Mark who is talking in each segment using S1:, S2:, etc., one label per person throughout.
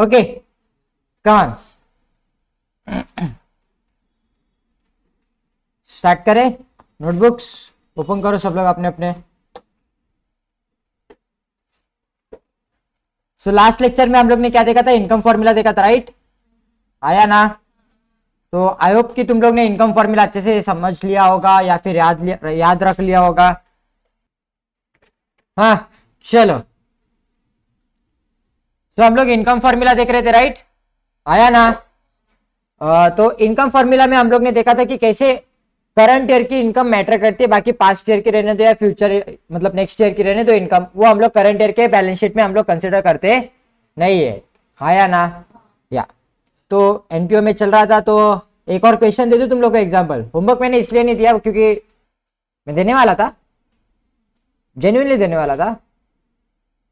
S1: Okay come start करें notebooks open करो सब लोग अपने अपने सो लास्ट लेक्चर में हम लोग ने क्या देखा था इनकम फॉर्मूला देखा था राइट आया ना तो आई होप कि तुम लोग ने इनकम फॉर्मूला अच्छे से समझ लिया होगा या फिर याद लिया, याद रख लिया होगा हाँ चलो सो so, हम लोग इनकम फॉर्मूला देख रहे थे राइट आया ना आ, तो इनकम फॉर्मूला में हम लोग ने देखा था कि कैसे करंट ईयर की इनकम मैटर करती है बाकी पास्ट ईयर की रहने दो या फ्यूचर मतलब नेक्स्ट ईयर की रहने दो इनकम वो हम लोग करंट ईयर के बैलेंस शीट में हम लोग कंसिडर करते नहीं है आया ना या तो एनपीओ में चल रहा था तो एक और क्वेश्चन दे दो तुम लोग को एग्जाम्पल होमवर्क मैंने इसलिए नहीं दिया क्योंकि मैं देने वाला था जेन्यूनली देने वाला था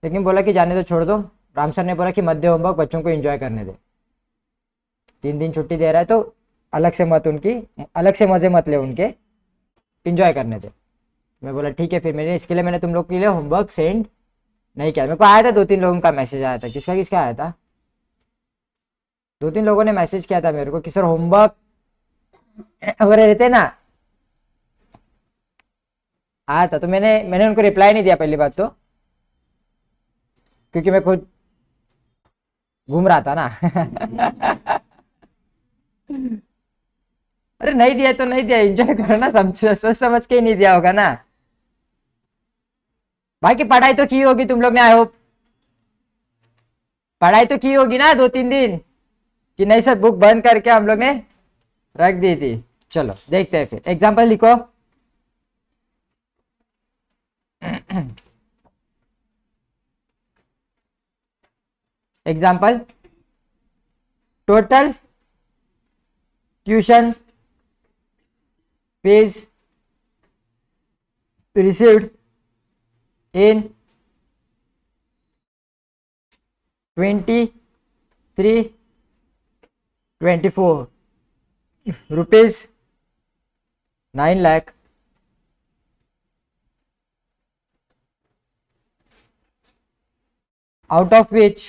S1: लेकिन बोला कि जाने तो छोड़ दो राम सर ने बोला कि मध्य होमवर्क बच्चों को एंजॉय करने दे तीन दिन छुट्टी दे रहा है तो अलग से मत उनकी अलग से मज़े मत ले उनके इन्जॉय करने थे मैं बोला ठीक है फिर मैंने इसके लिए मैंने तुम लोग के लिए होमवर्क सेंड नहीं किया मेरे को आया था दो तीन लोगों का मैसेज आया था किसका किसका आया था दो तीन लोगों ने मैसेज किया था मेरे को कि सर होमवर्क रहे थे ना आया था तो मैंने मैंने उनको रिप्लाई नहीं दिया पहली बात तो क्योंकि मैं खुद घूम रहा था ना अरे नहीं दिया तो नहीं दिया एंजॉय करो ना समझ सोच समझ के ही नहीं दिया होगा ना बाकी पढ़ाई तो की होगी तुम लोग ने आई होप पढ़ाई तो की होगी ना दो तीन दिन कि नहीं सर बुक बंद करके हम लोग ने रख दी थी चलो देखते हैं फिर एग्जाम्पल लिखो example total tuition fees received in 23 24 rupees 9 lakh out of which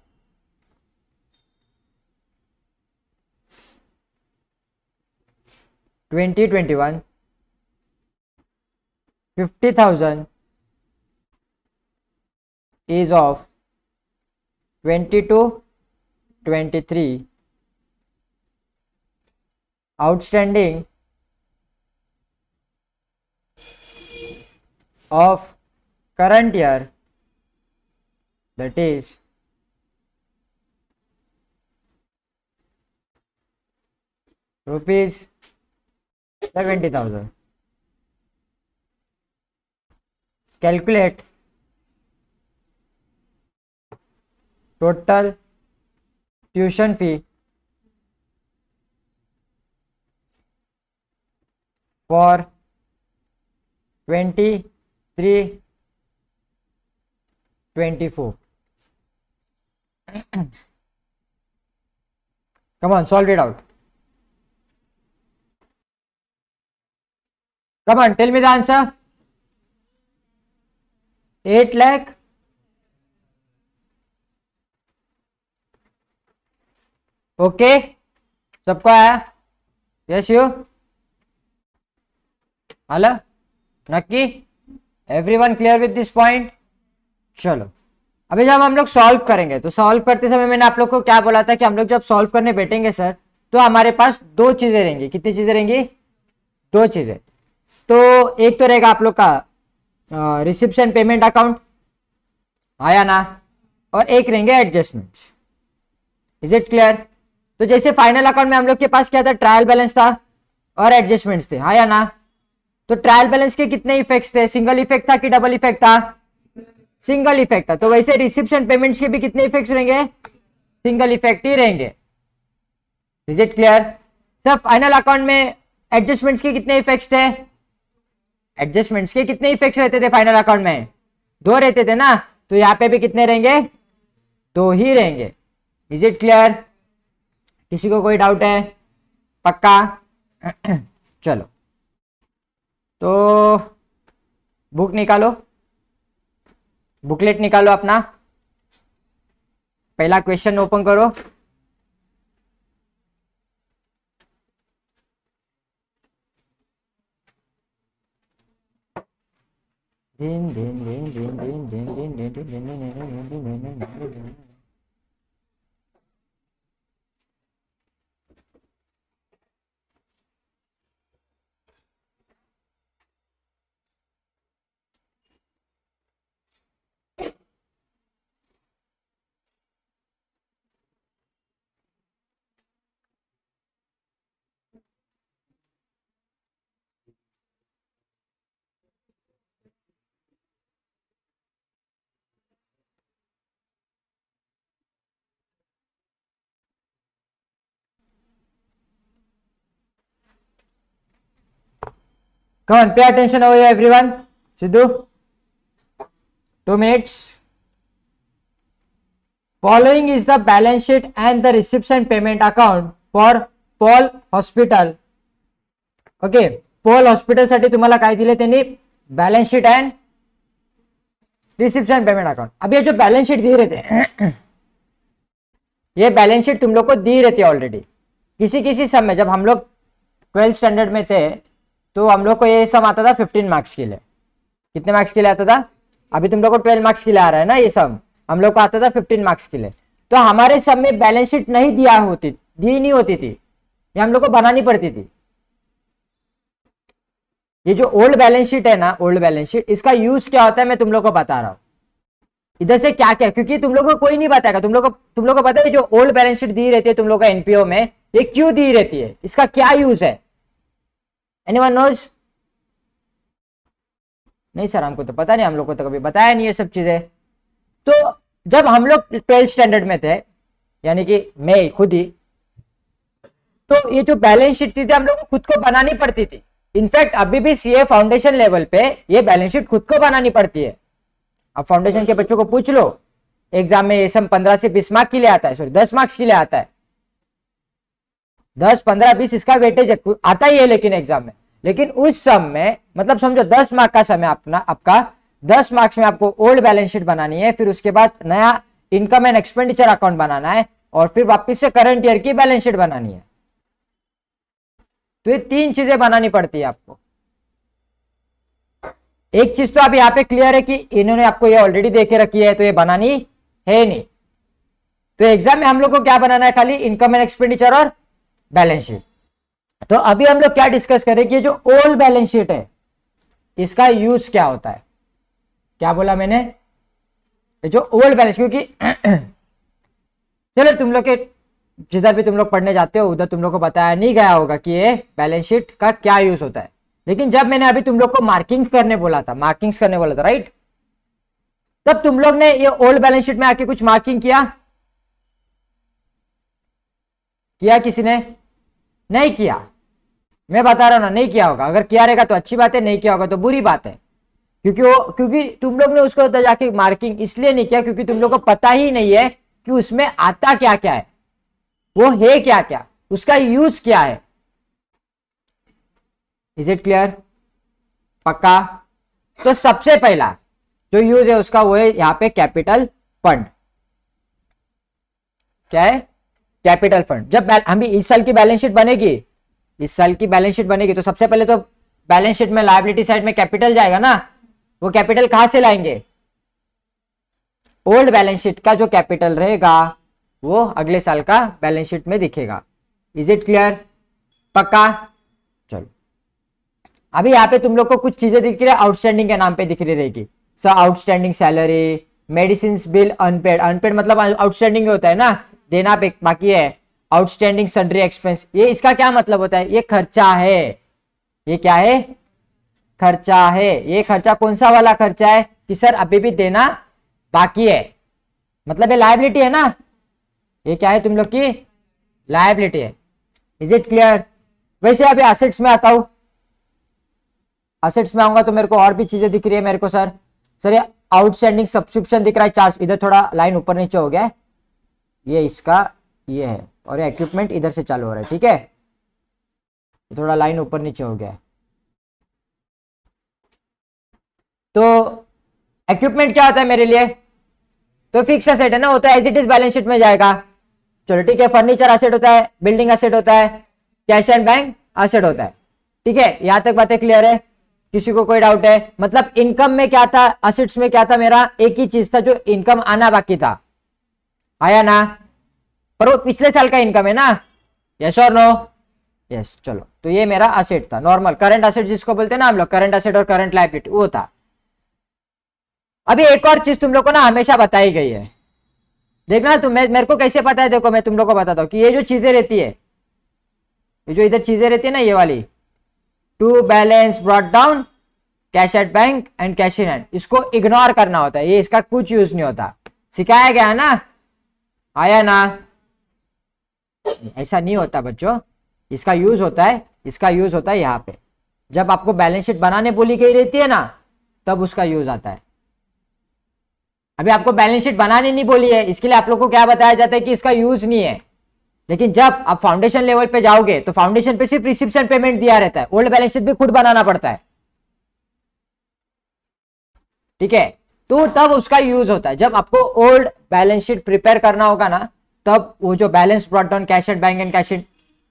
S1: 2021 50000 is of 22 23 outstanding of current year that is rupees seventy thousand calculate total tuition fee for twenty three twenty four come on solve it out Come on, tell me the answer. 8 okay सबको आया yes you hello नक्की everyone clear with this point चलो अभी जब हम लोग solve करेंगे तो सॉल्व करते समय मैंने आप लोग को क्या बोला था कि हम लोग जब सॉल्व करने बैठेंगे सर तो हमारे पास दो चीजें रहेंगी कितनी चीजें रहेंगी दो चीजें तो एक तो रहेगा आप लोग का रिसिप्शन पेमेंट अकाउंट आया ना और एक रहेंगे एडजस्टमेंट इज इट क्लियर तो जैसे फाइनल अकाउंट में हम लोग के पास क्या था ट्रायल बैलेंस था और एडजस्टमेंट्स थे हाँ या ना तो ट्रायल बैलेंस के कितने इफेक्ट्स थे सिंगल इफेक्ट था कि डबल इफेक्ट था सिंगल इफेक्ट था तो वैसे रिसिप्शन पेमेंट्स के भी कितने इफेक्ट्स रहेंगे सिंगल इफेक्ट ही रहेंगे is it clear sir final account में एडजस्टमेंट्स के कितने इफेक्ट्स थे एडजस्टमेंट्स के कितने इफेक्ट्स रहते थे फाइनल अकाउंट में दो रहते थे ना तो यहाँ पे भी कितने रहेंगे दो ही रहेंगे इज इट क्लियर किसी को कोई डाउट है पक्का चलो तो बुक निकालो बुकलेट निकालो अपना पहला क्वेश्चन ओपन करो din din din din din din din din din din din din din din din din. कौन पे अटेंशन हो every one Sidhu two minutes following is the balance sheet and the reception payment account for Paul hospital okay Paul hospital तुम्हारा balance sheet and reception payment account अब ये जो balance sheet दी रहते ये balance sheet तुम लोग को दी रहती है ऑलरेडी किसी किसी समय जब हम लोग ट्वेल्थ स्टैंडर्ड में थे तो हम लोग को ये सब आता था फिफ्टीन मार्क्स के लिए कितने मार्क्स के लिए आता था अभी तुम लोग को ट्वेल्व मार्क्स के लिए आ रहा है ना ये सब हम लोग को आता था फिफ्टीन मार्क्स के लिए तो हमारे सब में बैलेंस शीट नहीं दिया होती दी नहीं होती थी ये हम लोग को बनानी पड़ती थी ये जो ओल्ड बैलेंस शीट है ना ओल्ड बैलेंस शीट इसका यूज क्या होता है मैं तुम लोग को बता रहा हूँ इधर से क्या क्या क्योंकि तुम लोग को कोई नहीं बताएगा तुम लोग को तुम लोग को पता है जो ओल्ड बैलेंस शीट दी रहती है तुम लोग का एनपीओ में ये क्यों दी रहती है इसका क्या यूज है एनीवन नोज नहीं सर हमको तो पता नहीं हम लोग को तो कभी बताया नहीं ये सब चीजें तो जब हम लोग ट्वेल्थ स्टैंडर्ड में थे यानी कि मैं खुद ही तो ये जो बैलेंस शीट थी, थी हम लोग को खुद को बनानी पड़ती थी इनफैक्ट अभी भी सीए फाउंडेशन लेवल पे ये बैलेंस शीट खुद को बनानी पड़ती है अब फाउंडेशन के बच्चों को पूछ लो एग्जाम में ये सब पंद्रह से बीस मार्क्स के लिए आता है सॉरी दस मार्क्स के लिए आता है दस पंद्रह बीस इसका वेटेज आता ही है लेकिन एग्जाम में लेकिन उस समय मतलब समझो दस मार्क का समय अपना आपका दस मार्क्स में आपको ओल्ड बैलेंस शीट बनानी है फिर उसके बाद नया इनकम एंड एक्सपेंडिचर अकाउंट बनाना है और फिर वापिस से करंट ईयर की बैलेंस शीट बनानी है तो ये तीन चीजें बनानी पड़ती है आपको एक चीज तो आप यहाँ पे क्लियर है कि इन्होंने आपको ये ऑलरेडी देके रखी है तो ये बनानी है नहीं तो एग्जाम में हम लोग को क्या बनाना है खाली इनकम एंड एक्सपेंडिचर और बैलेंस शीट तो अभी हम लोग क्या डिस्कस करें कि जो ओल्ड बैलेंस शीट है इसका यूज क्या होता है क्या बोला मैंने जो ओल्ड बैलेंस क्योंकि चलो तुम लोग के जिधर भी तुम लोग पढ़ने जाते हो उधर तुम लोग को बताया नहीं गया होगा कि ये बैलेंस शीट का क्या यूज होता है लेकिन जब मैंने अभी तुम लोग को मार्किंग करने बोला था मार्किंग्स करने बोला था राइट तब तुम लोग ने ये ओल्ड बैलेंस शीट में आके कुछ मार्किंग किया किया किसी ने नहीं किया मैं बता रहा हूँ ना नहीं किया होगा अगर किया रहेगा तो अच्छी बात है नहीं किया होगा तो बुरी बात है क्योंकि वो क्योंकि तुम लोग ने उसको जाके मार्किंग इसलिए नहीं किया क्योंकि तुम लोग को पता ही नहीं है कि उसमें आता क्या क्या है वो है क्या क्या उसका यूज क्या है इज इट क्लियर पक्का तो सबसे पहला जो यूज है उसका वो है यहां पे कैपिटल फंड क्या है कैपिटल फंड जब हम इस साल की बैलेंस शीट बनेगी इस साल की बैलेंस शीट बनेगी तो सबसे पहले तो बैलेंस शीट में लाइबिलिटी साइड में कैपिटल जाएगा ना वो कैपिटल कहां से लाएंगे ओल्ड बैलेंस शीट का जो कैपिटल रहेगा वो अगले साल का बैलेंस शीट में दिखेगा इज इट क्लियर पक्का चलो अभी यहाँ पे तुम लोग को कुछ चीजें दिख रही है आउटस्टैंडिंग के नाम पे दिख रही रहेगी so outstanding salary medicine bill unpaid unpaid मतलब आउटस्टैंडिंग होता है ना देना बाकी है आउटस्टैंडिंग सडरी एक्सपेंस ये इसका क्या मतलब होता है ये खर्चा है ये क्या है खर्चा है ये खर्चा कौन सा वाला खर्चा है कि सर अभी भी देना बाकी है मतलब ये लाइबिलिटी है ना ये क्या है तुम लोग की लाइबिलिटी है इज इट क्लियर वैसे अभी असेट्स में आता हूं असेट्स में आऊंगा तो मेरे को और भी चीजें दिख रही है मेरे को सर सर ये आउटस्टैंडिंग सब्सक्रिप्शन दिख रहा है चार्ज इधर थोड़ा लाइन ऊपर नीचे हो गया ये इसका ये है और ये इक्विपमेंट इधर से चालू हो रहा है ठीक है थोड़ा लाइन ऊपर नीचे हो गया तो इक्विपमेंट क्या होता है मेरे लिए तो फिक्स असेट है ना वो तो as it is balance sheet में जाएगा चलो ठीक है फर्नीचर असेट होता है बिल्डिंग असेट होता है कैश एंड बैंक असेट होता है ठीक है यहां तक बातें क्लियर है किसी को कोई डाउट है मतलब इनकम में क्या था असिट्स में क्या था मेरा एक ही चीज था जो इनकम आना बाकी था आया ना पर वो पिछले साल का इनकम है ना यस और नो यस चलो तो ये मेरा असेट था नॉर्मल करंट असेट जिसको बोलते हैं ना हम लोग करंट असेट और करंट लाइबिलिट वो था अभी एक और चीज तुम लोग को ना हमेशा बताई गई है देखना तुम मेरे को कैसे पता है देखो मैं तुम लोग को बताता हूँ कि ये जो चीजें रहती है ये जो इधर चीजें रहती है ना ये वाली to balance brought down cash at bank and cash in hand इसको इग्नोर करना होता है ये इसका कुछ यूज नहीं होता सिखाया गया ना आया ना ऐसा नहीं होता बच्चों इसका यूज होता है इसका यूज होता है यहाँ पे जब आपको बैलेंस शीट बनाने बोली गई रहती है ना तब उसका यूज आता है अभी आपको बैलेंस शीट बनाने नहीं बोली है इसके लिए आप लोग को क्या बताया जाता है कि इसका यूज नहीं है लेकिन जब आप फाउंडेशन लेवल पे जाओगे तो फाउंडेशन पे सिर्फ रिसिप्शन पेमेंट दिया रहता है ओल्ड बैलेंस शीट भी खुद बनाना पड़ता है ठीक है तो तब उसका यूज होता है जब आपको ओल्ड बैलेंस शीट प्रिपेयर करना होगा ना तब वो जो balance brought cash at bank and cash in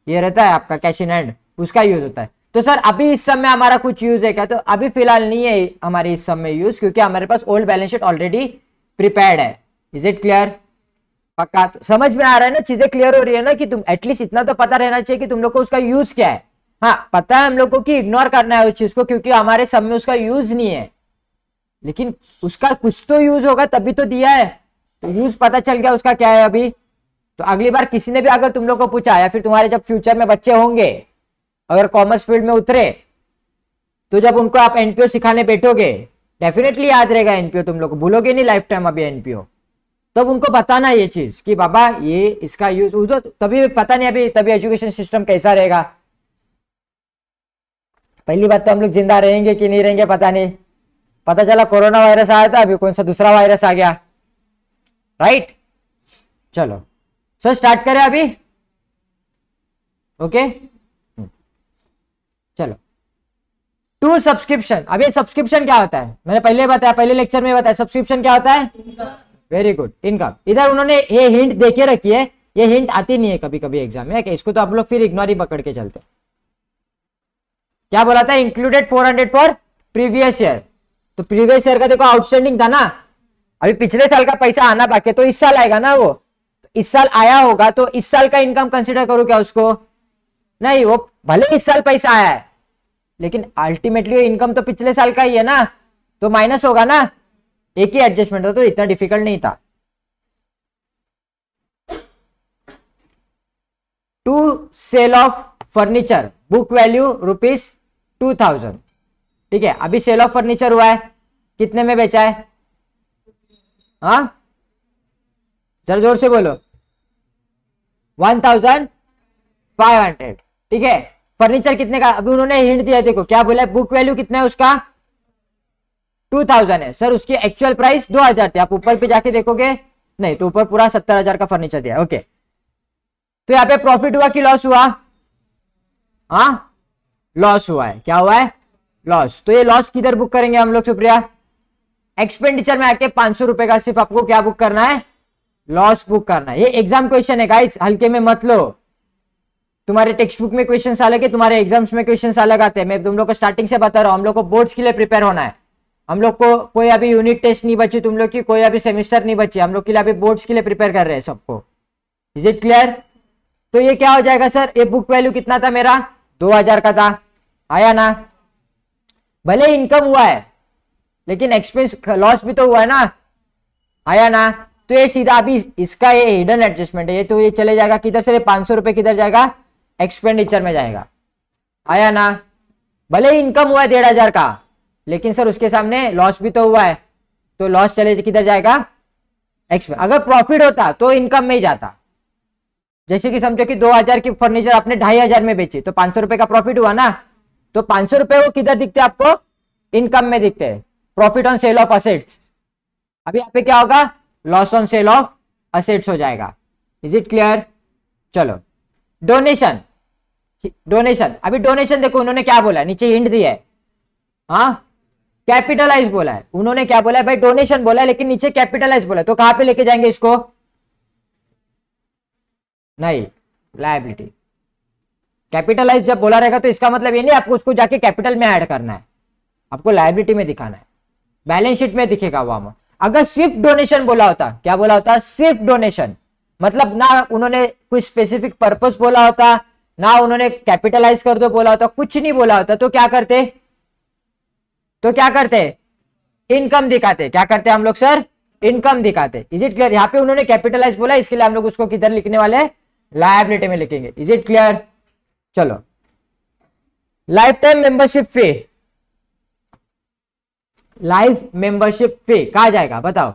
S1: ये रहता है आपका कैश इन एंड उसका यूज होता है तो सर अभी इस समय हमारा कुछ यूज है क्या तो अभी फिलहाल नहीं है हमारे इस समय यूज क्योंकि हमारे पास old balance sheet already prepared है इज इट क्लियर पक्का तो समझ में आ रहा है ना चीजें क्लियर हो रही है ना कि तुम एटलीस्ट इतना तो पता रहना चाहिए कि तुम लोग को उसका यूज क्या है हाँ पता है हम लोग को कि इग्नोर करना है उस चीज को क्योंकि हमारे सब में उसका यूज नहीं है लेकिन उसका कुछ तो यूज होगा तभी तो दिया है तो यूज पता चल गया उसका क्या है अभी तो अगली बार किसी ने भी अगर तुम लोग को पूछा या फिर तुम्हारे जब फ्यूचर में बच्चे होंगे अगर कॉमर्स फील्ड में उतरे तो जब उनको आप एनपीओ सिखाने बैठोगे डेफिनेटली याद रहेगा एनपीओ तुम लोग भूलोगे नहीं लाइफ टाइम अभी एनपीओ तब तो उनको बताना ये चीज कि बाबा ये इसका यूज उस तभी पता नहीं अभी तभी एजुकेशन सिस्टम कैसा रहेगा पहली बात तो हम लोग जिंदा रहेंगे कि नहीं रहेंगे पता नहीं पता चला कोरोना वायरस आया था अभी कौन सा दूसरा वायरस आ गया राइट चलो सो so, स्टार्ट करें अभी ओके okay? चलो टू सब्सक्रिप्शन अब ये सब्सक्रिप्शन क्या होता है मैंने पहले बताया पहले लेक्चर में बताया सब्सक्रिप्शन क्या होता है वेरी गुड इनकम इधर उन्होंने ये हिंट देखे रखी है ये हिंट आती नहीं है कभी कभी एग्जाम में okay? इसको तो आप लोग फिर इग्नोर ही पकड़ के चलते क्या बोला था included four hundred for previous year तो प्रीवियस ईयर का देखो आउटस्टैंडिंग था ना अभी पिछले साल का पैसा आना बाकी तो इस साल आएगा ना वो इस साल आया होगा तो इस साल का इनकम कंसिडर करो क्या उसको नहीं वो भले इस साल पैसा आया है लेकिन अल्टीमेटली वो इनकम तो पिछले साल का ही है ना तो माइनस होगा ना एक ही एडजस्टमेंट हो तो इतना डिफिकल्ट नहीं था to sale of furniture book value rupees two thousand ठीक है अभी सेल ऑफ फर्नीचर हुआ है कितने में बेचा है हा? जरा जोर से बोलो वन थाउजेंड फाइव हंड्रेड ठीक है फर्नीचर कितने का अभी उन्होंने हिंट दिया देखो क्या बोला है बुक वैल्यू कितना है उसका टू थाउजेंड है सर उसकी एक्चुअल प्राइस दो हजार थी आप ऊपर पे जाके देखोगे नहीं तो ऊपर पूरा सत्तर हजार का फर्नीचर दिया ओके तो यहाँ पे प्रॉफिट हुआ कि लॉस हुआ हाँ लॉस हुआ है क्या हुआ है लॉस तो ये लॉस किधर बुक करेंगे हम लोग सुप्रिया एक्सपेंडिचर में आके पांच सौ रुपए का सिर्फ आपको क्या बुक करना है लॉस बुक करना ये एग्जाम क्वेश्चन है गाइस हल्के में मत लो तुम्हारे टेक्स्ट बुक में क्वेश्चन अलग है तुम्हारे एग्जाम्स में क्वेश्चन अलग आते हैं मैं तुम लोग को स्टार्टिंग से बता रहा हूँ हम लोग को बोर्ड्स के लिए प्रिपेयर होना है हम लोग को कोई अभी यूनिट टेस्ट नहीं बची तुम लोग की कोई अभी सेमिस्टर नहीं बची हम लोग के लिए अभी बोर्ड्स के लिए प्रिपेयर कर रहे हैं सबको इज इट क्लियर तो ये क्या हो जाएगा सर ये बुक वैल्यू कितना था मेरा दो हजार का था आया ना भले इनकम हुआ है लेकिन एक्सपेंस लॉस भी तो हुआ है ना आया ना तो ये सीधा अभी इसका ये हिडन एडजस्टमेंट है ये तो ये चले जाएगा किधर से पांच सौ रुपए किधर जाएगा एक्सपेंडिचर में जाएगा आया ना भले ही इनकम हुआ है डेढ़ हजार का लेकिन सर उसके सामने लॉस भी तो हुआ है तो लॉस चले किधर जाएगा एक्सपेंड अगर प्रॉफिट होता तो इनकम में ही जाता जैसे कि समझो कि दो हजार की फर्नीचर आपने ढाई हजार में बेची तो पांच सौ रुपए का प्रॉफिट हुआ ना तो पांच सौ रुपए वो किधर दिखते आपको इनकम में दिखते हैं profit on sale of assets अभी यहाँ पे क्या होगा loss on sale of assets हो जाएगा इज इट क्लियर चलो डोनेशन डोनेशन अभी डोनेशन देखो उन्होंने क्या बोला नीचे हिंट दिया है हाँ कैपिटलाइज बोला है उन्होंने क्या बोला है भाई डोनेशन बोला है लेकिन नीचे कैपिटलाइज बोला है तो कहां पे लेके जाएंगे इसको नहीं लाइबिलिटी कैपिटलाइज जब बोला रहेगा तो इसका मतलब ये नहीं आपको उसको जाके कैपिटल में ऐड करना है आपको लाइबिलिटी में दिखाना है बैलेंस शीट में दिखेगा वो अमाउंट अगर सिर्फ डोनेशन बोला होता क्या बोला होता सिर्फ डोनेशन मतलब ना उन्होंने कुछ स्पेसिफिक पर्पस बोला होता ना उन्होंने कैपिटलाइज कर दो बोला होता कुछ नहीं बोला होता तो क्या करते तो क्या करते इनकम दिखाते क्या करते हम लोग सर इनकम दिखाते इज इट क्लियर यहाँ पे उन्होंने कैपिटलाइज बोला इसके लिए हम लोग उसको किधर लिखने वाले लाइबिलिटी में लिखेंगे इज इट क्लियर चलो life time membership fee life membership fee कहा जाएगा बताओ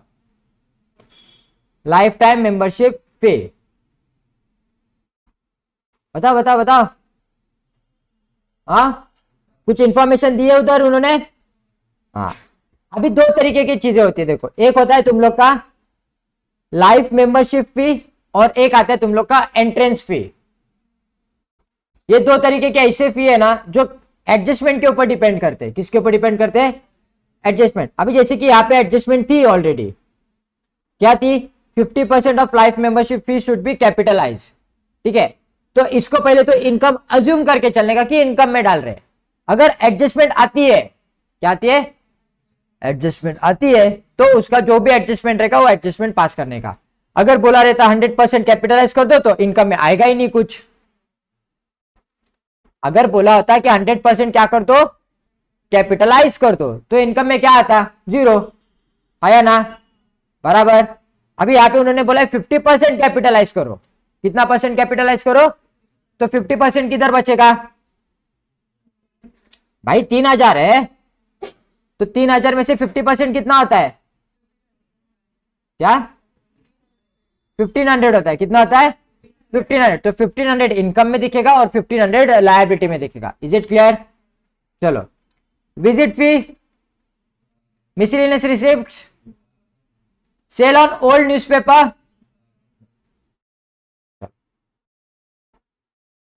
S1: लाइफ टाइम मेंबरशिप फी बताओ बताओ बताओ हाँ कुछ इंफॉर्मेशन दिए उधर उन्होंने हाँ अभी दो तरीके की चीजें होती है देखो एक होता है तुम लोग का लाइफ मेंबरशिप फी और एक आता है तुम लोग का एंट्रेंस फी ये दो तरीके के ऐसे फी है ना जो एडजस्टमेंट के ऊपर डिपेंड करते हैं किसके ऊपर डिपेंड करते हैं एडजस्टमेंट अभी जैसे कि यहाँ पे एडजस्टमेंट थी ऑलरेडी क्या थी 50% percent of life membership fee should be capitalize ठीक है तो इसको पहले तो इनकम अज्यूम करके चलने का कि इनकम में डाल रहे हैं अगर एडजस्टमेंट आती है क्या आती है एडजस्टमेंट आती है तो उसका जो भी एडजस्टमेंट रहेगा वो एडजस्टमेंट पास करने का अगर बोला रहता हंड्रेड परसेंट कैपिटलाइज कर दो तो इनकम में आएगा ही नहीं कुछ अगर बोला होता कि हंड्रेड परसेंट क्या कर दो कैपिटलाइज कर दो तो इनकम में क्या आता जीरो आया ना बराबर अभी यहाँ पे उन्होंने बोला फिफ्टी परसेंट कैपिटलाइज करो कितना परसेंट कैपिटलाइज करो तो फिफ्टी परसेंट किधर बचेगा भाई तीन हजार है तो तीन हजार में से फिफ्टी परसेंट कितना होता है क्या फिफ्टीन हंड्रेड होता है कितना होता है फिफ्टीन हंड्रेड तो फिफ्टीन हंड्रेड इनकम में दिखेगा और फिफ्टीन हंड्रेड लाइबिलिटी में दिखेगा इज इट क्लियर चलो visit fee miscellaneous sale on old news paper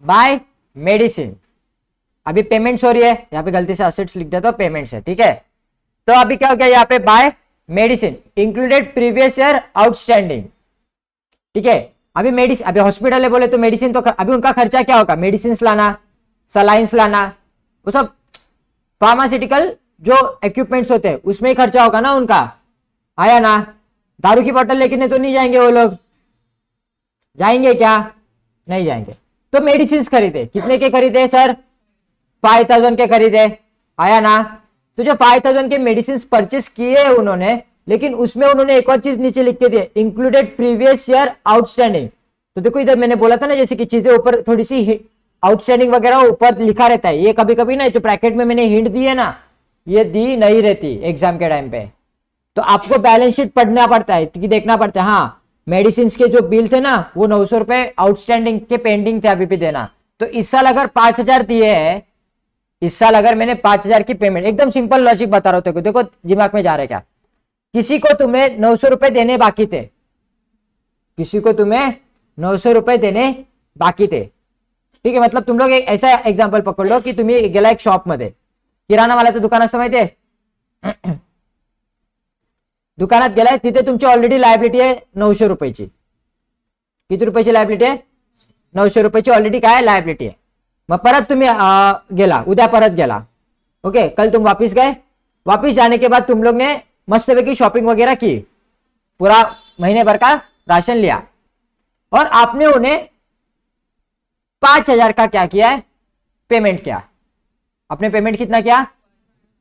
S1: buy medicine अभी पेमेंट्स हो रही है यहाँ पे गलती से असेट्स लिख देता हूँ पेमेंट्स है ठीक है तो अभी क्या हो गया यहाँ पे buy medicine included previous year outstanding ठीक है अभी मेडिसिन अभी हॉस्पिटल है बोले तो मेडिसिन तो अभी उनका खर्चा क्या होगा मेडिसिन लाना सलाइंस लाना वो सब फार्मास्यूटिकल जो इक्विपमेंट्स होते हैं उसमें ही खर्चा होगा ना उनका आया ना दारू की बोतल लेके तो नहीं जाएंगे वो लोग जाएंगे क्या नहीं जाएंगे तो मेडिसिन खरीदे कितने के खरीदे सर फाइव थाउजेंड के खरीदे आया ना तो जो फाइव थाउजेंड के मेडिसिन परचेस किए हैं उन्होंने लेकिन उसमें उन्होंने एक और चीज नीचे लिख के दी इंक्लूडेड प्रीवियस ईयर आउटस्टैंडिंग तो देखो इधर मैंने बोला था ना जैसे कि चीजें ऊपर थोड़ी सी आउटस्टैंडिंग वगैरह ऊपर लिखा रहता है ये कभी कभी ना जो ब्रैकेट में मैंने हिंट दी है ना ये दी नहीं रहती एग्जाम के टाइम पे तो आपको बैलेंस शीट पढ़ना पड़ता है कि देखना पड़ता है हाँ मेडिसिन के जो बिल थे ना वो नौ सौ रुपए आउटस्टैंडिंग के पेंडिंग थे अभी भी देना तो इस साल अगर पांच हजार दिए है इस साल अगर मैंने पांच हजार की पेमेंट एकदम सिंपल लॉजिक बता रहा हूं देखो दिमाग में जा रहा है क्या किसी को तुम्हें नौ सौ रुपए देने बाकी थे किसी को तुम्हें नौ सौ रुपए देने बाकी थे ठीक है मतलब तुम लोग एक ऐसा एग्जाम्पल पकड़ लो कि तुम्हें गेला एक शॉप शॉपमध्ये किराणा तो दुकान असतं माहितीये दुकान गेला तिथे तुम्हें ऑलरेडी लाइबिलिटी है नौशे रुपये की नऊशे रुपयाची की लाइबिलिटी है नौशे रुपये की ऑलरेडी का लाइबिलिटी है मैं परत तुम्हें गेला उद्या परत गेला ओके कल तुम वापिस गए वापिस जाने के बाद तुम लोग ने मस्त मस्तपैकी शॉपिंग वगैरह की पूरा महीने भर का राशन लिया और आपने उन्हें पांच हजार का क्या किया है पेमेंट किया आपने पेमेंट कितना किया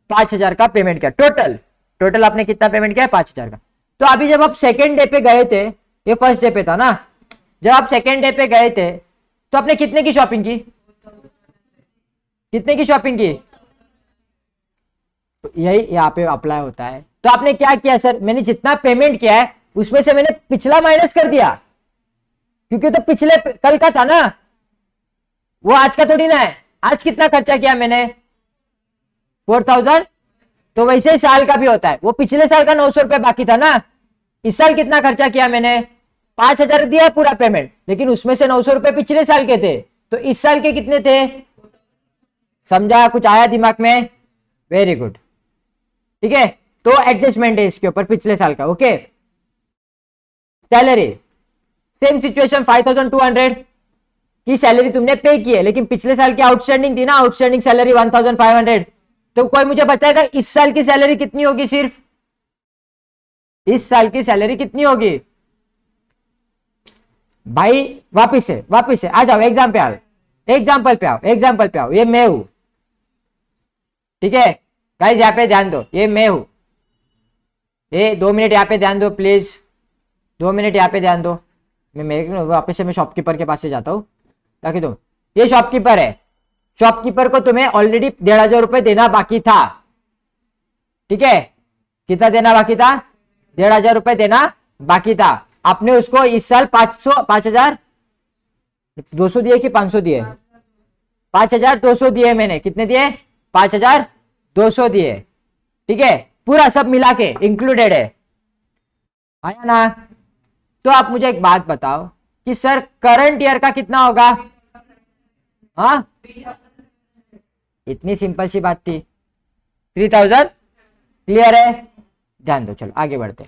S1: पांच हजार का पेमेंट किया टोटल टोटल आपने कितना पेमेंट किया पांच हजार का तो अभी जब आप सेकेंड डे पे गए थे ये फर्स्ट डे पे था ना जब आप सेकेंड डे पे गए थे तो आपने कितने की शॉपिंग की कितने की शॉपिंग की तो यही यहाँ पे अप्लाई होता है तो आपने क्या किया सर मैंने जितना पेमेंट किया है उसमें से मैंने पिछला माइनस कर दिया क्योंकि तो पिछले कल का था ना वो आज का थोड़ी ना है आज कितना खर्चा किया मैंने फोर थाउजेंड तो वैसे ही साल का भी होता है वो पिछले साल का नौ सौ रुपया बाकी था ना इस साल कितना खर्चा किया मैंने पांच हजार दिया पूरा पेमेंट लेकिन उसमें से नौ सौ रुपए पिछले साल के थे तो इस साल के कितने थे समझा कुछ आया दिमाग में वेरी गुड ठीक है तो एडजस्टमेंट है इसके ऊपर पिछले साल का okay salary same situation five thousand two hundred की सैलरी तुमने पे की है लेकिन पिछले साल की आउटस्टैंडिंग थी ना outstanding salary one thousand five hundred तो कोई मुझे बताएगा इस साल की सैलरी कितनी होगी सिर्फ इस साल की सैलरी कितनी होगी भाई वापिस है वापिस है आ जाओ एग्जाम पे आओ एग्जाम्पल पे आओ एग्जाम्पल पे आओ ये मैं हूं ठीक है गाइज यहाँ पे ध्यान दो ये मैं हूं ये दो मिनट यहाँ पे ध्यान दो प्लीज दो मिनट यहाँ पे ध्यान दो मैं मेरे वापस से मैं शॉपकीपर के पास से जाता हूँ ताकि तुम ये शॉपकीपर है शॉपकीपर को तुम्हें ऑलरेडी डेढ़ हजार रुपए देना बाकी था ठीक है कितना देना बाकी था डेढ़ हजार रुपए देना बाकी था आपने उसको इस साल पांच सौ पांच हजार दो सौ दिए कि पांच सौ दिए पांच हजार दो सौ दिए मैंने कितने दिए पांच हजार दो सौ दिए ठीक है पूरा सब मिला के इंक्लूडेड है आया ना तो आप मुझे एक बात बताओ कि सर करंट ईयर का कितना होगा हाँ इतनी सिंपल सी बात थी थ्री थाउजेंड क्लियर है ध्यान दो चलो आगे बढ़ते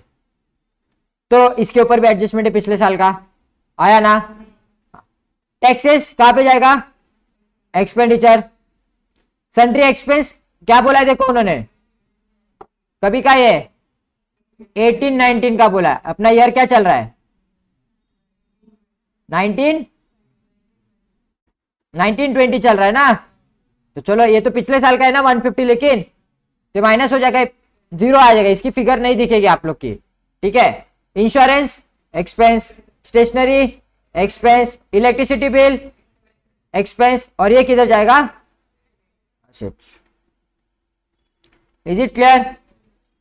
S1: तो इसके ऊपर भी एडजस्टमेंट है पिछले साल का आया ना टैक्सेस कहां पे जाएगा एक्सपेंडिचर सेंट्री एक्सपेंस क्या बोला है देखो उन्होंने कभी का ये 19 का बोला है अपना ईयर क्या चल रहा है 19 1920 चल रहा है ना तो चलो ये तो पिछले साल का है ना 150 लेकिन तो माइनस हो जाएगा जीरो आ जाएगा इसकी फिगर नहीं दिखेगी आप लोग की ठीक है insurance expense stationery expense electricity bill expense और ये किधर जाएगा is it clear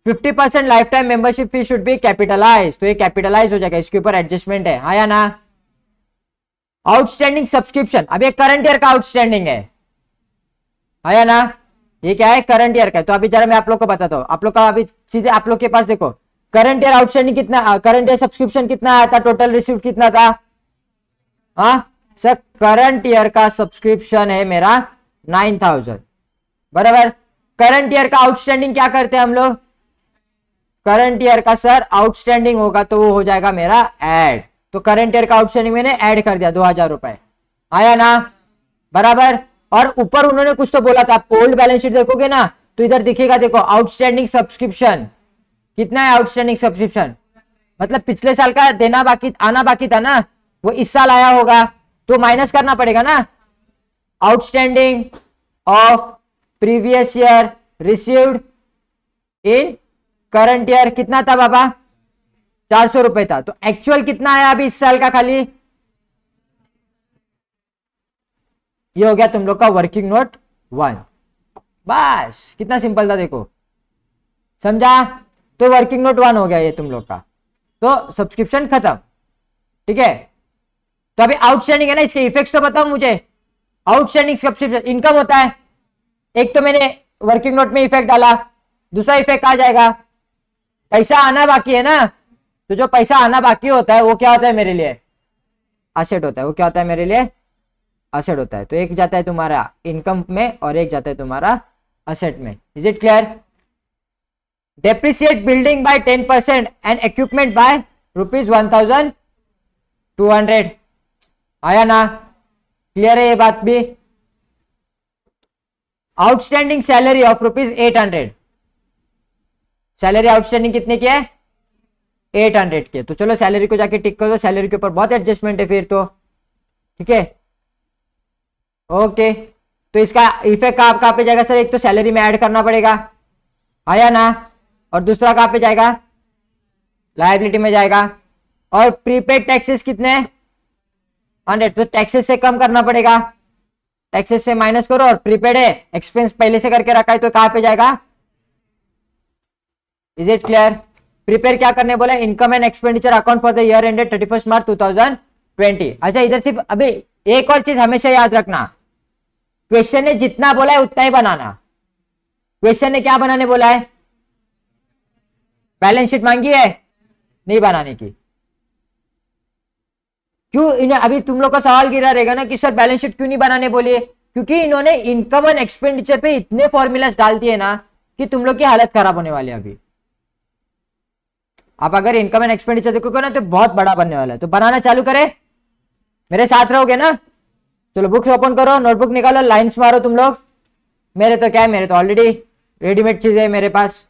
S1: 50 percent life time membership fee should be capitalize तो ये कैपिटलाइज हो जाएगा इसके ऊपर एडजस्टमेंट है हाँ या ना आउटस्टैंडिंग सब्सक्रिप्शन अब ये करंट ईयर का आउटस्टैंडिंग है आया ना ये क्या है करंट ईयर का तो अभी जरा मैं आप लोग को बताता हूँ आप लोग का अभी सीधे आप लोग के पास देखो करंट ईयर आउटस्टैंडिंग कितना करंट ईयर सब्सक्रिप्शन कितना आया था टोटल रिसीव कितना था हाँ सर करंट ईयर का सब्सक्रिप्शन है मेरा नाइन थाउजेंड बराबर करंट ईयर का आउटस्टैंडिंग क्या करते हैं हम लोग करंट ईयर का सर आउटस्टैंडिंग होगा तो वो हो जाएगा मेरा एड तो करंट ईयर का आउटस्टैंडिंग मैंने ऐड कर दिया दो हजार रुपए आया ना बराबर और ऊपर उन्होंने कुछ तो बोला था आप ओल्ड बैलेंस शीट देखोगे ना तो इधर दिखेगा देखो आउटस्टैंडिंग सब्सक्रिप्शन कितना है आउटस्टैंडिंग सब्सक्रिप्शन मतलब पिछले साल का देना बाकी आना बाकी था ना वो इस साल आया होगा तो माइनस करना पड़ेगा ना outstanding of previous year received in current year कितना था बाबा चार सौ रुपए था तो एक्चुअल कितना आया अभी इस साल का खाली ये हो गया तुम लोग का वर्किंग नोट वन बस कितना सिंपल था देखो समझा तो वर्किंग नोट वन हो गया ये तुम लोग का तो सब्सक्रिप्शन खत्म ठीक है तो अभी आउटस्टैंडिंग है ना इसके इफेक्ट्स तो बताओ मुझे आउटस्टैंडिंग सब्सक्रिप्शन इनकम होता है एक तो मैंने वर्किंग नोट में इफेक्ट डाला दूसरा इफेक्ट आ जाएगा पैसा आना बाकी है ना तो जो पैसा आना बाकी होता है वो क्या होता है मेरे लिए असेट होता है वो क्या होता है मेरे लिए असेट होता है तो एक जाता है तुम्हारा इनकम में और एक जाता है तुम्हारा असेट में is it clear depreciate building by ten percent and equipment by rupees one thousand two hundred आया ना क्लियर है ये बात भी outstanding salary of rupees eight hundred salary outstanding कितने की है एट हंड्रेड के तो चलो सैलरी को जाके टिक कर दो सैलरी के ऊपर बहुत एडजस्टमेंट है फिर तो ठीक है ओके तो इसका इफेक्ट कहाँ कहाँ पे जाएगा सर एक तो सैलरी में ऐड करना पड़ेगा आया ना और दूसरा कहाँ पे जाएगा लाइबिलिटी में जाएगा और प्रीपेड टैक्सेस कितने हंड्रेड तो टैक्सेस से कम करना पड़ेगा टैक्सेस से माइनस करो और प्रीपेड है एक्सपेंस पहले से करके रखा है तो कहाँ पे जाएगा इज इट क्लियर प्रिपेयर क्या करने बोला income and expenditure account for the year ended thirty first March two thousand twenty अच्छा इधर सिर्फ अभी एक और चीज हमेशा याद रखना क्वेश्चन ने जितना बोला है उतना ही बनाना क्वेश्चन ने क्या बनाने बोला है बैलेंस शीट मांगी है नहीं बनाने की क्यों इन्हें अभी तुम लोग का सवाल गिरा रहेगा ना कि सर बैलेंस शीट क्यों नहीं बनाने बोलिए क्योंकि इन्होंने इनकम एंड एक्सपेंडिचर पे इतने फॉर्मूलाज डाल दिए ना कि तुम लोग की हालत खराब होने वाली है अभी आप अगर इनकम एंड एक्सपेंडिचर देखोगे ना तो बहुत बड़ा बनने वाला है तो बनाना चालू करे मेरे साथ रहोगे ना चलो बुक्स ओपन करो नोटबुक निकालो लाइन्स मारो तुम लोग मेरे तो क्या है मेरे तो ऑलरेडी रेडीमेड चीज़ है मेरे पास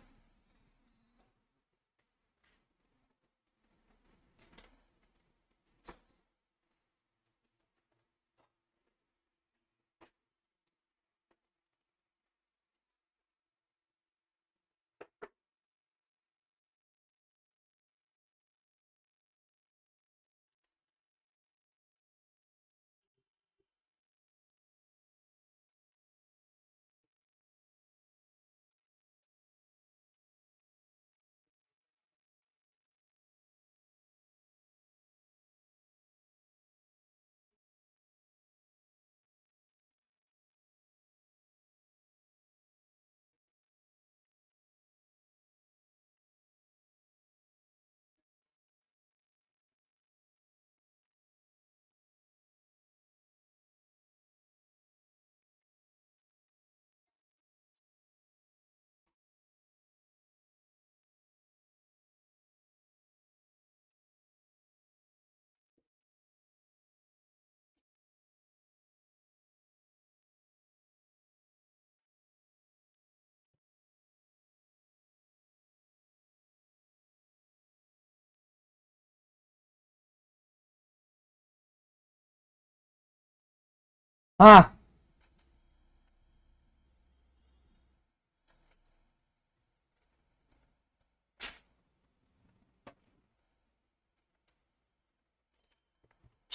S1: हाँ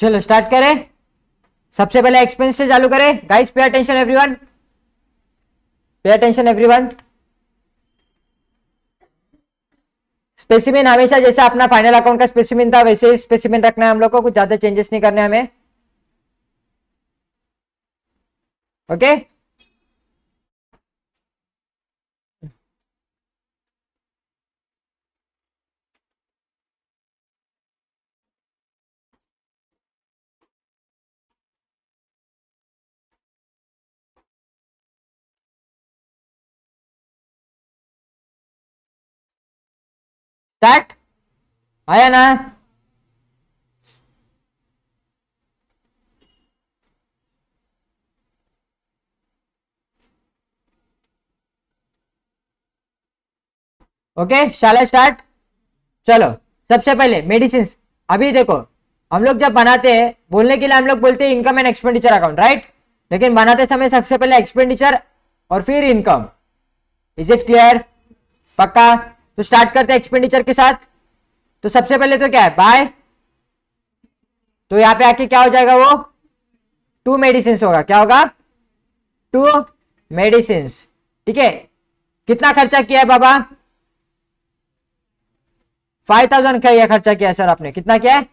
S1: चलो स्टार्ट करें सबसे पहले एक्सपेंस से चालू करें guys pay attention everyone pay attention everyone specimen हमेशा जैसा अपना फाइनल अकाउंट का स्पेसिमेन था वैसे ही स्पेसिमेन रखना है हम लोग को कुछ ज्यादा चेंजेस नहीं करने हमें Okay? That? Ayana? ओके शाला स्टार्ट चलो सबसे पहले मेडिसिन अभी देखो हम लोग जब बनाते हैं बोलने के लिए हम लोग बोलते हैं income and expenditure account right लेकिन बनाते समय सबसे पहले एक्सपेंडिचर और फिर इनकम इज इट क्लियर पक्का तो स्टार्ट करते हैं एक्सपेंडिचर के साथ तो सबसे पहले तो क्या है बाय तो यहां पे आके क्या हो जाएगा वो टू मेडिसिन होगा क्या होगा टू मेडिसिन ठीक है कितना खर्चा किया है बाबा फाइव थाउजेंड का यह खर्चा किया सर आपने कितना क्या है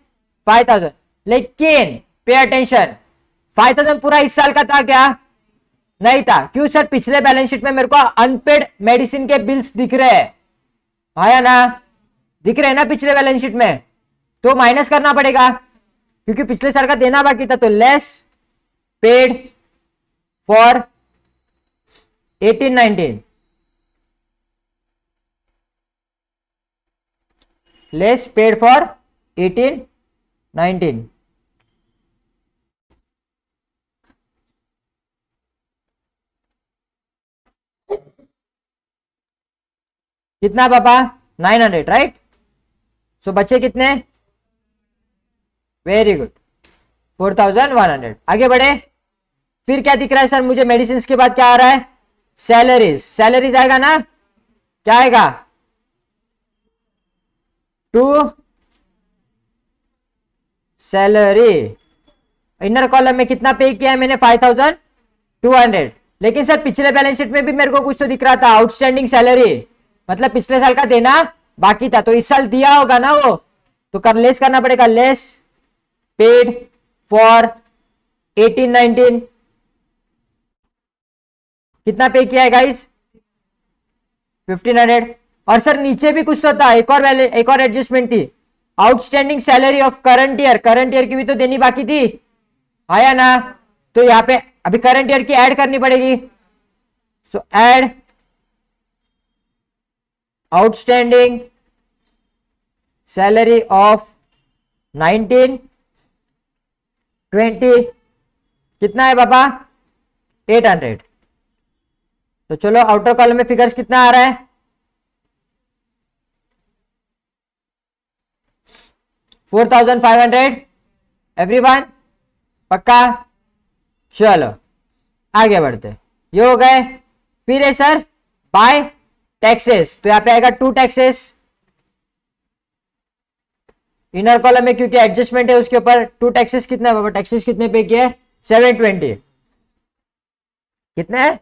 S1: फाइव थाउजेंड लेकिन पे अटेंशन फाइव थाउजेंड पूरा इस साल का था क्या नहीं था क्यों सर पिछले बैलेंस शीट में मेरे को अनपेड मेडिसिन के बिल्स दिख रहे हैं आया ना दिख रहे हैं ना पिछले बैलेंस शीट में तो माइनस करना पड़ेगा क्योंकि पिछले साल का देना बाकी था तो less paid for eighteen nineteen less paid for eighteen nineteen कितना पापा 900 राइट सो बच्चे कितने वेरी गुड 4100 आगे बढ़े फिर क्या दिख रहा है सर मुझे मेडिसिन के बाद क्या आ रहा है सैलरीज सैलरीज आएगा ना क्या आएगा टू सैलरी इनर कॉलम में कितना पे किया है मैंने फाइव थाउजेंड टू हंड्रेड लेकिन सर पिछले बैलेंस शीट में भी मेरे को कुछ तो दिख रहा था आउटस्टैंडिंग सैलरी मतलब पिछले साल का देना बाकी था तो इस साल दिया होगा ना वो तो कर लेस करना पड़ेगा less paid for eighteen nineteen कितना पे किया है गाइस फिफ्टीन हंड्रेड और सर नीचे भी कुछ तो था एक और वैल्यू एक और एडजस्टमेंट थी outstanding salary of current year current year की भी तो देनी बाकी थी आया हाँ ना तो यहाँ पे अभी करंट ईयर की ऐड करनी पड़ेगी so add outstanding salary of 19 20 कितना है बाबा 800 तो चलो आउटर कॉलम में फिगर्स कितना आ रहा है four thousand five hundred every one पक्का चलो आगे बढ़ते ये हो गए फिर है सर बाय टैक्सेस तो यहाँ पे आएगा टू टैक्सेस इनर कॉलम में क्योंकि एडजस्टमेंट है उसके ऊपर टू टैक्सेस कितना बाबा टैक्सेस कितने पे किया सेवन ट्वेंटी कितने है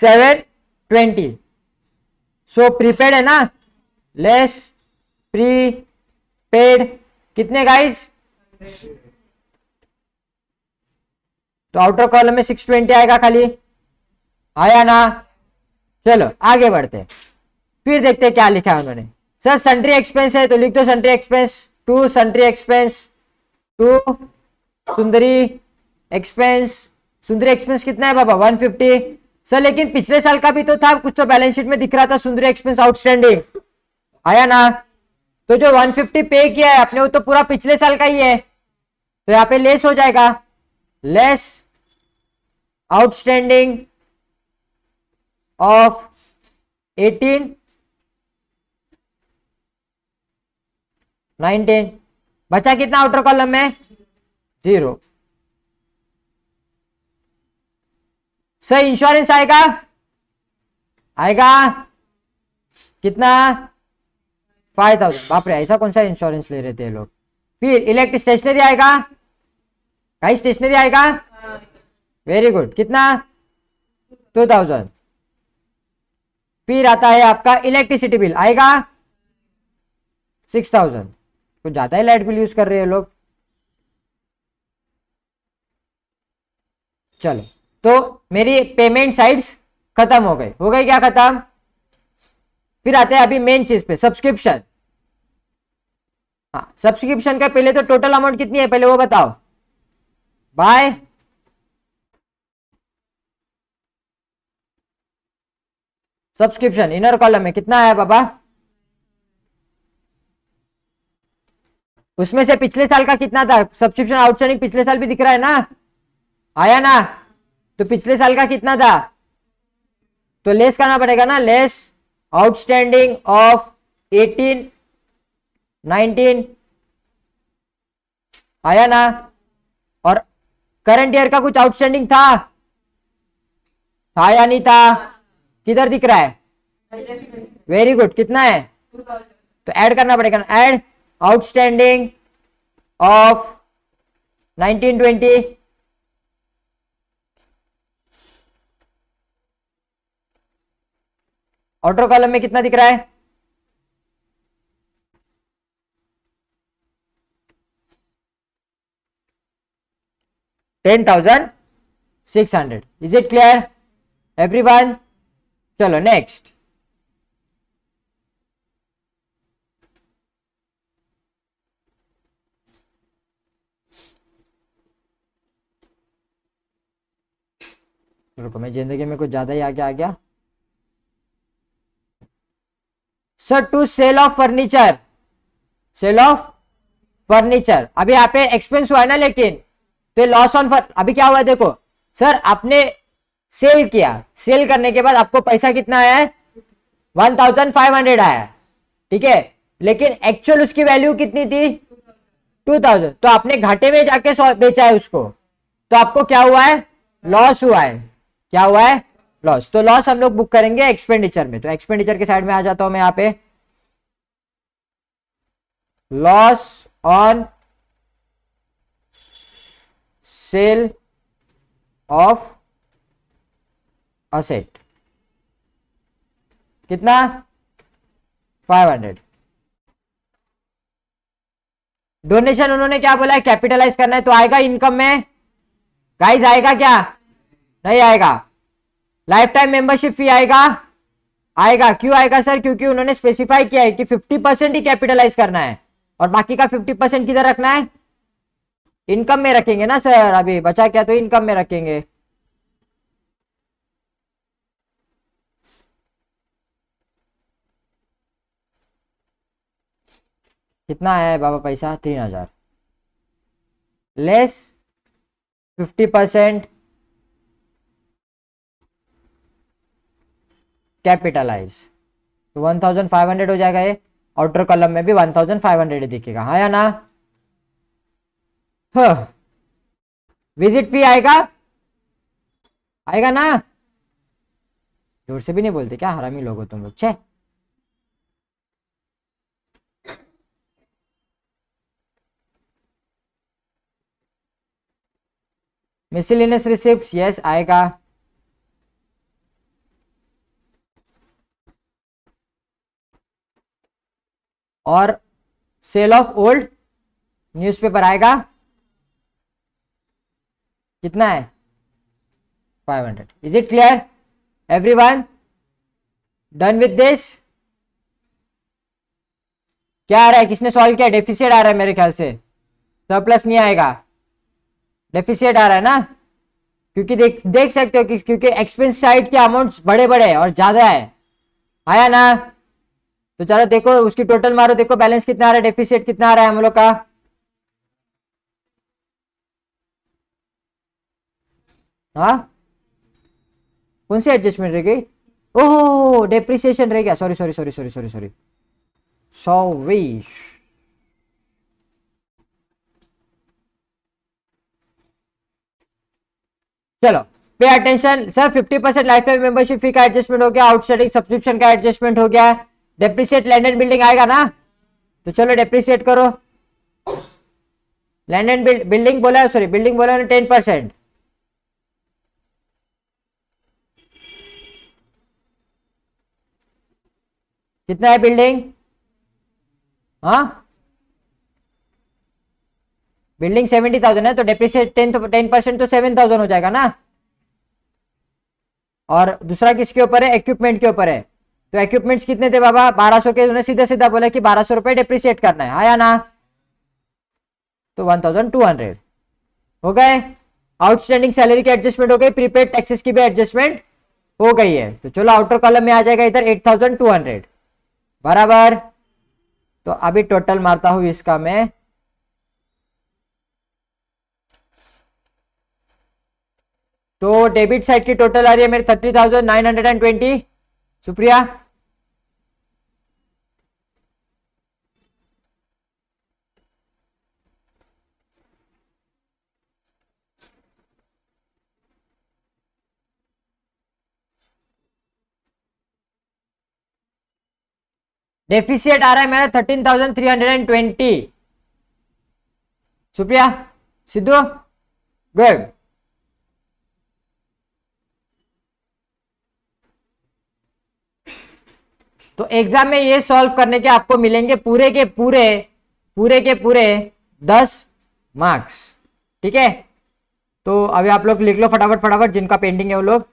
S1: सेवन ट्वेंटी सो प्रीपेड है ना लेस प्री पेड कितने गाइज तो आउटर कॉलम में सिक्स ट्वेंटी आएगा खाली आया ना चलो आगे बढ़ते फिर देखते हैं क्या लिखा है उन्होंने सर सेंट्री एक्सपेंस है तो लिख दो sundry expense to sundry expense to sundry expense sundry expense कितना है बाबा 150 सर लेकिन पिछले साल का भी तो था कुछ तो बैलेंस शीट में दिख रहा था सुंदरी एक्सपेंस आउटस्टैंडिंग आया ना तो जो 150 पे किया है आपने वो तो पूरा पिछले साल का ही है तो यहां पे लेस हो जाएगा लेस आउटस्टैंडिंग ऑफ 18 19 बचा कितना आउटर कॉलम में जीरो सर इंश्योरेंस आएगा आएगा कितना फाइव थाउजेंड बाप रे ऐसा कौन सा इंश्योरेंस ले रहे थे लोग फिर इलेक्ट स्टेशनरी आएगा कहीं स्टेशनरी आएगा वेरी गुड कितना टू थाउजेंड फिर आता है आपका इलेक्ट्रिसिटी बिल आएगा सिक्स थाउजेंड कुछ ज्यादा ही लाइट बिल यूज कर रहे हैं लोग चलो तो मेरी पेमेंट साइट्स खत्म हो गई हो गई क्या खत्म फिर आते हैं अभी मेन चीज पे सब्सक्रिप्शन हाँ सब्सक्रिप्शन का पहले तो टोटल अमाउंट कितनी है पहले वो बताओ बाय सब्सक्रिप्शन इनर कॉलम में कितना आया बाबा उसमें से पिछले साल का कितना था सब्सक्रिप्शन आउटस्टैंडिंग पिछले साल भी दिख रहा है ना आया ना तो पिछले साल का कितना था तो लेस करना पड़ेगा ना less outstanding of eighteen nineteen आया ना और करंट ईयर का कुछ आउटस्टैंडिंग था था या नहीं था किधर दिख रहा है वेरी गुड कितना है तो ऐड करना पड़ेगा add outstanding of 1920 outer column में कितना दिख रहा है ten thousand six hundred is it clear every one चलो नेक्स्ट रुको मैं जिंदगी में कुछ ज्यादा ही आगे आ गया sir to sale of furniture sale of furniture अभी यहाँ पे एक्सपेंस हुआ है ना लेकिन फिर लॉस ऑन फंड अभी क्या हुआ देखो सर आपने सेल किया सेल करने के बाद आपको पैसा कितना आया है वन थाउजेंड फाइव हंड्रेड आया ठीक है लेकिन एक्चुअल उसकी वैल्यू कितनी थी टू थाउजेंड तो आपने घाटे में जाके बेचा है उसको तो आपको क्या हुआ है लॉस हुआ है क्या हुआ है लॉस तो लॉस हम लोग बुक करेंगे एक्सपेंडिचर में तो एक्सपेंडिचर के साइड में आ जाता हूं मैं यहां पे loss on sale of asset कितना 500 डोनेशन उन्होंने क्या बोला है कैपिटलाइज करना है तो आएगा इनकम में गाइस आएगा क्या नहीं आएगा लाइफ टाइम मेंबरशिप फी आएगा आएगा क्यों आएगा सर क्योंकि उन्होंने स्पेसिफाई किया है कि 50 परसेंट ही कैपिटलाइज करना है और बाकी का 50 परसेंट किधर रखना है इनकम में रखेंगे ना सर अभी बचा क्या तो इनकम में रखेंगे कितना है बाबा पैसा तीन हजार लेस फिफ्टी परसेंट कैपिटलाइज तो वन थाउजेंड फाइव हंड्रेड हो जाएगा ये आउटर कॉलम में भी वन थाउजेंड फाइव हंड्रेड दिखेगा हाँ या ना विजिट हाँ। फी आएगा आएगा ना जोर से भी नहीं बोलते क्या हरामी लोग हो तुम लोग छे मिसिलिनियस रिसिप्ट यस आएगा और सेल ऑफ ओल्ड न्यूज़पेपर आएगा कितना है 500 is it clear everyone done with this क्या आ रहा है किसने सॉल्व किया डेफिसिट आ रहा है मेरे ख्याल से सरप्लस नहीं आएगा डेफिसिट आ रहा है ना क्योंकि देख देख सकते हो कि क्योंकि एक्सपेंस साइड के अमाउंट्स बड़े बड़े हैं और ज्यादा है आया ना तो चलो देखो उसकी टोटल मारो देखो बैलेंस कितना आ रहा है डेफिसिट कितना आ रहा है हम लोग का हाँ कौन सी एडजस्टमेंट रह गई ओह डेप्रिसिएशन रह गया sorry sorry sorry sorry sorry sorry sorry चलो pay attention sir 50 percent life time membership fee का एडजस्टमेंट हो गया आउटस्टैंडिंग सब्सक्रिप्शन का एडजस्टमेंट हो गया डेप्रिसिएट लैंड एंड बिल्डिंग आएगा ना तो चलो डेप्रिसिएट करो लैंड एंड बिल्डिंग बोला सॉरी बिल्डिंग बोला टेन परसेंट कितना है बिल्डिंग हाँ बिल्डिंग सेवेंटी थाउजेंड है तो डेप्रिशिएट टेन टेन परसेंट तो सेवन थाउजेंड हो जाएगा ना और दूसरा किसके ऊपर है इक्विपमेंट के ऊपर है तो इक्विपमेंट्स कितने थे बाबा बारह सौ के उन्हें सीधा सीधा बोला कि बारह सौ रुपए डेप्रिसिएट करना है आया हाँ ना तो वन थाउजेंड टू हंड्रेड हो गए आउटस्टैंडिंग सैलरी की एडजस्टमेंट हो गई प्रीपेड टैक्सेस की भी एडजस्टमेंट हो गई है तो चलो आउटर कॉलम में आ जाएगा इधर एट थाउजेंड टू हंड्रेड बराबर तो अभी टोटल मारता हूं इसका मैं तो डेबिट साइड की टोटल आ रही है मेरे thirty thousand nine hundred and twenty शुक्रिया डेफिशिएट आ रहा है मेरा thirteen thousand three hundred and twenty सुप्रिया सिद्धू गुड तो एग्जाम में ये सॉल्व करने के आपको मिलेंगे पूरे के पूरे पूरे के पूरे दस मार्क्स ठीक है तो अभी आप लोग लिख लो फटाफट फटाफट जिनका पेंडिंग है वो लोग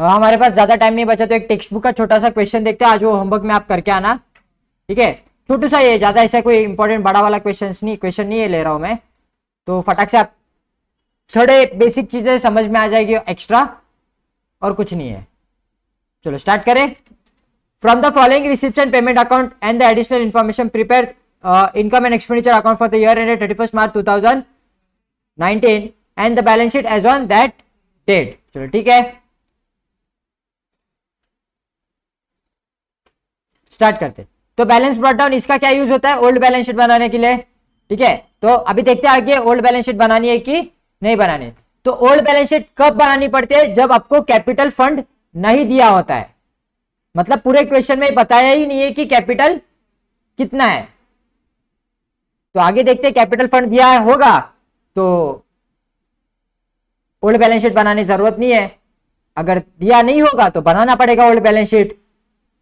S1: हमारे पास ज्यादा टाइम नहीं बचा तो एक टेक्स्ट बुक का छोटा सा क्वेश्चन देखते हैं आज वो होमवर्क में आप करके आना ठीक है छोटू सा ये ज्यादा ऐसा कोई इंपॉर्टेंट बड़ा वाला क्वेश्चन नहीं क्वेश्चन नहीं है ले रहा हूँ मैं तो फटाक से आप थोड़े बेसिक चीजें समझ में आ जाएगी एक्स्ट्रा और कुछ नहीं है चलो स्टार्ट करें from the following reception payment account and the additional information prepare income and expenditure account for the year end thirty first March two thousand nineteen and the balance sheet as on that date चलो ठीक है start करते तो balance brought down इसका क्या use होता है old balance sheet बनाने के लिए ठीक है तो अभी देखते हैं आगे ओल्ड बैलेंस शीट बनानी है कि नहीं बनानी तो ओल्ड बैलेंस शीट कब बनानी पड़ती है जब आपको कैपिटल फंड नहीं दिया होता है मतलब पूरे क्वेश्चन में बताया ही नहीं है कि कैपिटल कितना है तो आगे देखते हैं कैपिटल फंड दिया है होगा तो ओल्ड बैलेंस शीट बनाने जरूरत नहीं है अगर दिया नहीं होगा तो बनाना पड़ेगा ओल्ड बैलेंस शीट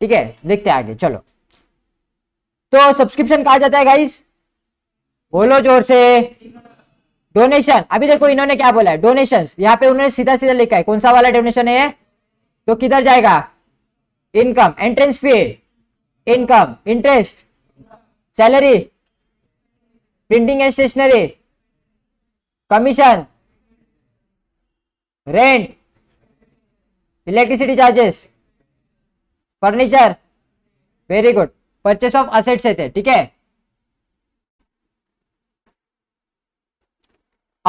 S1: ठीक है देखते हैं आगे चलो तो सब्सक्रिप्शन कहा जाता है गाइस बोलो जोर से डोनेशन अभी देखो इन्होंने क्या बोला है डोनेशन यहाँ पे उन्होंने सीधा सीधा लिखा है कौन सा वाला डोनेशन है तो किधर जाएगा income entrance fee income interest salary printing and stationery commission rent electricity charges furniture very good purchase of assets है ठीक है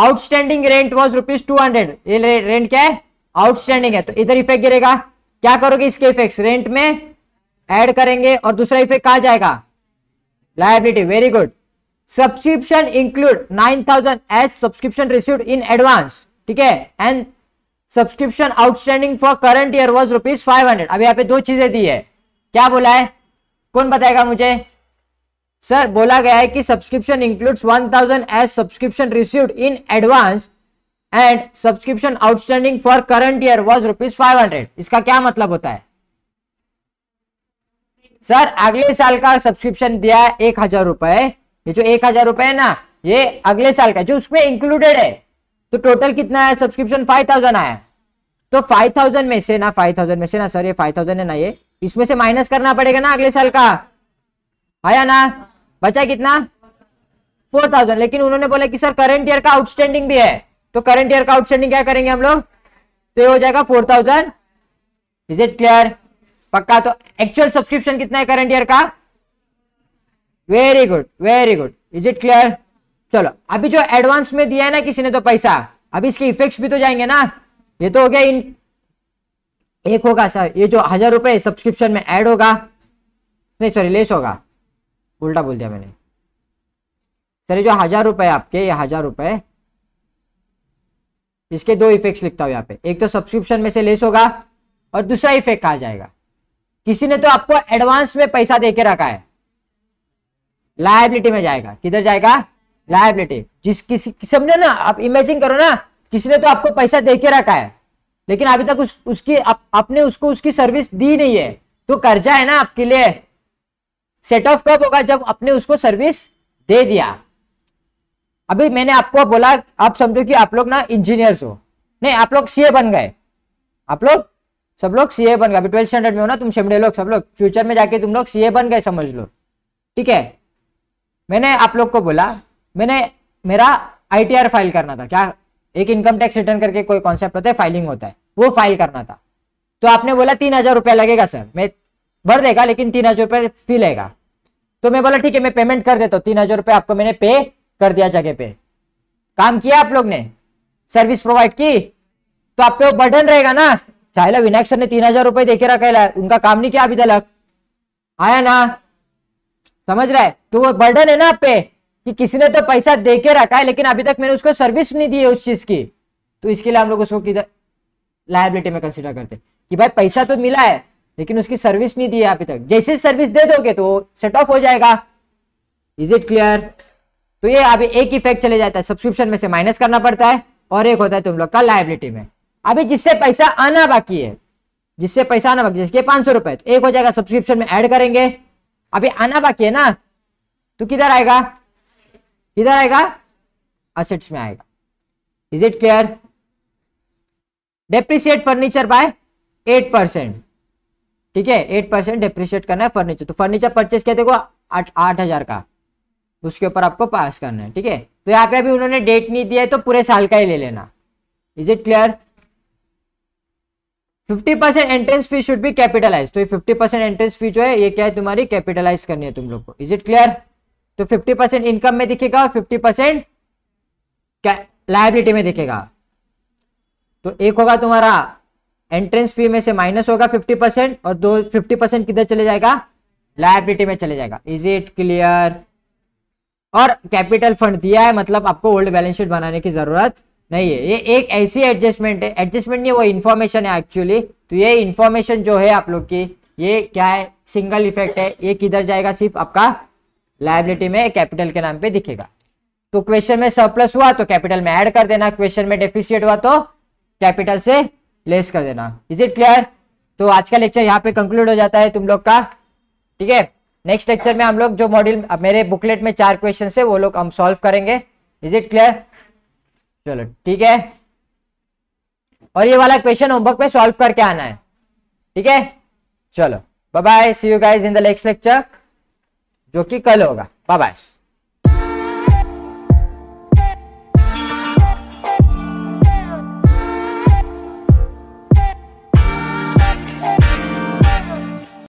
S1: outstanding rent was rupees two hundred ये रेंट क्या है आउटस्टैंडिंग है तो इधर इफेक्ट गिरेगा क्या करोगे इसके इफेक्ट रेंट में एड करेंगे और दूसरा इफेक्ट कहा जाएगा liability very good subscription include nine thousand as subscription receive in advance ठीक है and subscription outstanding for current year was rupees five hundred अभी यहाँ पे दो चीजें दी है क्या बोला है कौन बताएगा मुझे सर बोला गया है कि subscription includes 1000 as subscription received in advance and subscription outstanding for current year was rupees five hundred इसका क्या मतलब होता है सर अगले साल का सब्सक्रिप्शन दिया है एक हजार रुपए ये जो एक हजार रुपए है ना ये अगले साल का जो उसमें इंक्लूडेड है तो टोटल कितना है सब्सक्रिप्शन फाइव थाउजेंड आया तो फाइव थाउजेंड में से ना फाइव थाउजेंड में से ना सर ये फाइव थाउजेंड है ना ये इसमें से माइनस करना पड़ेगा ना अगले साल का आया ना बचा कितना फोर थाउजेंड लेकिन उन्होंने बोला कि सर करंट ईयर का आउटस्टैंडिंग भी है तो करंट ईयर का आउटस्टैंडिंग क्या करेंगे हम लोग तो ये हो जाएगा four thousand is it clear पक्का तो एक्चुअल सब्सक्रिप्शन कितना है करंट ईयर का very good very good is it clear चलो अभी जो एडवांस में दिया है ना किसी ने तो पैसा अभी इसके इफेक्ट्स भी तो जाएंगे ना ये तो हो गया इन एक होगा सर ये जो हजार रुपए सब्सक्रिप्शन में ऐड होगा नहीं सॉरी लेस होगा उल्टा बोल दिया मैंने सर ये जो हजार रुपए आपके ये हजार रुपए इसके दो इफेक्ट्स लिखता हूं यहाँ पे एक तो सब्सक्रिप्शन में से लेस होगा और दूसरा इफेक्ट कहा जाएगा किसी ने तो आपको एडवांस में पैसा दे के रखा है लाइबिलिटी में जाएगा किधर जाएगा लाइबिलिटी जिस किसी समझो ना आप इमेजिन करो ना किसी ने तो आपको पैसा दे के रखा है लेकिन अभी तक उस, उसकी आप, आपने उसको उसकी सर्विस दी नहीं है तो कर्जा है ना आपके लिए सेट ऑफ कब होगा जब आपने उसको सर्विस दे दिया अभी मैंने आपको बोला आप समझो कि आप लोग ना इंजीनियर्स हो नहीं आप लोग सीए बन गए आप लोग सब लोग सीए बन गए अभी ट्वेल्थ स्टैंडर्ड में हो ना तुम शिमडे लोग सब लोग फ्यूचर में जाके तुम लोग सीए बन गए समझ लो ठीक है मैंने आप लोग को बोला मैंने मेरा आईटीआर फाइल करना था क्या एक इनकम टैक्स रिटर्न करके कोई कॉन्सेप्ट होता है फाइलिंग होता है वो फाइल करना था तो आपने बोला तीन हजार रुपया लगेगा सर मैं भर देगा लेकिन तीन हजार रुपये फी लेगा तो मैं बोला ठीक है मैं पेमेंट कर देता हूँ तीन हजार रुपये आपको मैंने पे कर दिया जगह पे काम किया आप लोग ने सर्विस प्रोवाइड की तो आप पे बर्डन रहेगा ना चाहे विनायक सर ने तीन हजार रुपये देखे रखा उनका काम नहीं किया अभी तक आया ना समझ रहा है तो वो बर्डन है ना आप पे कि किसी ने तो पैसा दे के रखा है लेकिन अभी तक मैंने उसको सर्विस नहीं दी है उस चीज की तो इसके लिए हम लोग उसको किधर लाइबिलिटी में कंसिडर करते कि भाई पैसा तो मिला है लेकिन उसकी सर्विस नहीं दी है अभी तक जैसे सर्विस दे दोगे तो सेट ऑफ हो जाएगा इज इट क्लियर तो ये अभी एक इफेक्ट चले जाता है सब्सक्रिप्शन में से माइनस करना पड़ता है और एक होता है तुम लोग का लाइबिलिटी में अभी जिससे पैसा आना बाकी है जिससे पैसा आना बाकी जिसके पांच सौ रुपए तो एक हो जाएगा सब्सक्रिप्शन में ऐड करेंगे अभी आना बाकी है ना तो किधर आएगा किधर आएगा असेट्स में आएगा is it clear depreciate furniture by eight percent ठीक है एट परसेंट डेप्रिशिएट करना है फर्नीचर तो फर्नीचर परचेज कहते को आठ हजार का उसके ऊपर आपको पास करना है ठीक है तो यहाँ पे अभी उन्होंने डेट नहीं दिया है तो पूरे साल का ही ले लेना is it clear fifty percent entrance fee should be capitalize तो ये फिफ्टी परसेंट एंट्रेंस फी जो है ये क्या है तुम्हारी कैपिटलाइज करनी है तुम लोग को इज इट क्लियर तो 50 परसेंट इनकम में दिखेगा और फिफ्टी परसेंट लाइबिलिटी में दिखेगा तो एक होगा तुम्हारा एंट्रेंस फी में से माइनस होगा 50 परसेंट और दो 50 परसेंट किधर चले जाएगा लाइबिलिटी में चले जाएगा इज इट क्लियर और कैपिटल फंड दिया है मतलब आपको ओल्ड बैलेंस शीट बनाने की जरूरत नहीं है ये एक ऐसी एडजस्टमेंट है एडजस्टमेंट नहीं वो इन्फॉर्मेशन है एक्चुअली तो ये इन्फॉर्मेशन जो है आप लोग की ये क्या है सिंगल इफेक्ट है ये किधर जाएगा सिर्फ आपका लाइबिलिटी में कैपिटल के नाम पे दिखेगा तो क्वेश्चन में सरप्लस हुआ तो कैपिटल में ऐड कर देना क्वेश्चन में डेफिशियट हुआ तो कैपिटल से लेस कर देना इज इट क्लियर तो आज का लेक्चर यहाँ पे कंक्लूड हो जाता है तुम लोग का ठीक है नेक्स्ट लेक्चर में हम लोग जो मॉड्यूल मेरे बुकलेट में चार क्वेश्चन है वो लोग हम सॉल्व करेंगे इज इट क्लियर चलो ठीक है और ये वाला क्वेश्चन होमवर्क में सॉल्व करके आना है ठीक है चलो bye bye see you guys in the next lecture जो कि कल होगा बाय बाय